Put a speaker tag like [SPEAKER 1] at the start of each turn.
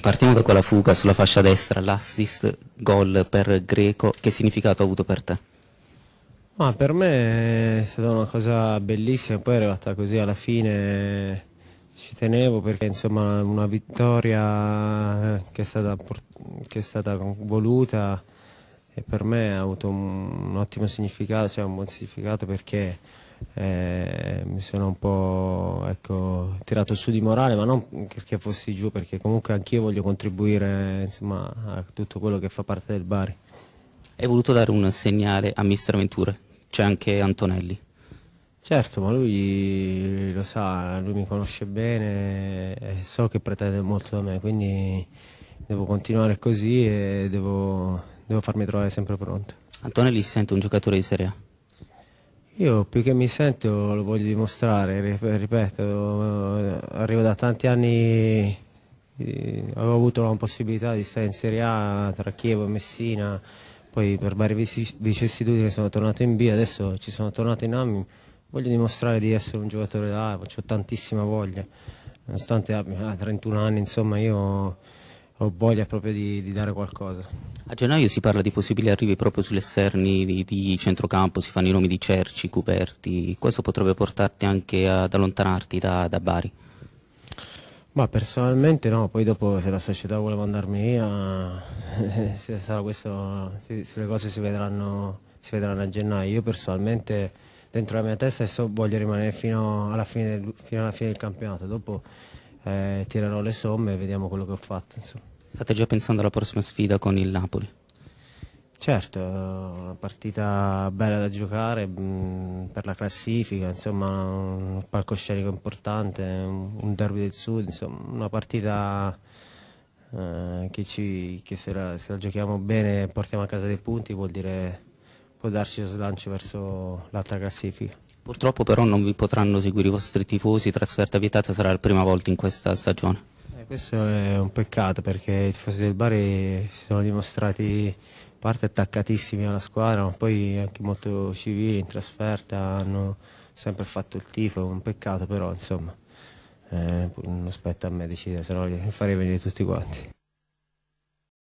[SPEAKER 1] Partiamo da quella fuga sulla fascia destra, l'assist gol per Greco, che significato ha avuto per te?
[SPEAKER 2] Ma per me è stata una cosa bellissima, poi è arrivata così alla fine, ci tenevo perché insomma una vittoria che è stata, che è stata voluta e per me ha avuto un, un ottimo significato, cioè un buon significato perché eh, mi sono un po' ecco, tirato su di morale, ma non perché fossi giù, perché comunque
[SPEAKER 1] anch'io voglio contribuire insomma, a tutto quello che fa parte del Bari. Hai voluto dare un segnale a Mister Ventura, c'è anche Antonelli. Certo, ma
[SPEAKER 2] lui lo sa, lui mi conosce bene e so che pretende molto da me, quindi devo continuare così e devo, devo farmi trovare sempre pronto.
[SPEAKER 1] Antonelli si sente un giocatore di Serie A?
[SPEAKER 2] Io più che mi sento lo voglio dimostrare, ripeto, eh, arrivo da tanti anni, eh, avevo avuto la possibilità di stare in Serie A tra Chievo e Messina, poi per varie vicissitudini sono tornato in B, adesso ci sono tornato in A, voglio dimostrare di essere un giocatore da A, ho tantissima voglia, nonostante abbia 31 ah, anni, insomma io ho voglia proprio di, di, dare qualcosa.
[SPEAKER 1] A gennaio si parla di possibili arrivi proprio sugli esterni di, di, centrocampo, si fanno i nomi di Cerci, Cuperti, questo potrebbe portarti anche ad allontanarti da, da Bari?
[SPEAKER 2] Ma personalmente no, poi dopo se la società vuole mandarmi via, se, questo, se, se le cose si vedranno, si vedranno, a gennaio. Io personalmente dentro la mia testa adesso voglio rimanere fino alla fine del, fino alla fine del campionato, dopo eh, tirerò le somme e vediamo quello che ho fatto. Insomma.
[SPEAKER 1] State già pensando alla prossima sfida con il Napoli?
[SPEAKER 2] Certo, una partita bella da giocare mh, mm, per la classifica, insomma un palcoscenico importante, un derby del sud, insomma una partita eh, che, ci, che se, la, se, la, giochiamo bene e portiamo a casa dei punti vuol dire può darci lo slancio verso l'altra classifica.
[SPEAKER 1] Purtroppo però non vi potranno seguire i vostri tifosi, trasferta vietata sarà la prima volta in questa stagione.
[SPEAKER 2] Eh, questo è un peccato perché i tifosi del Bari si sono dimostrati parte attaccatissimi alla squadra, ma poi anche molto civili in trasferta, hanno sempre fatto il tifo, un peccato però insomma, eh, non spetta a me decidere, se no li farei venire tutti quanti.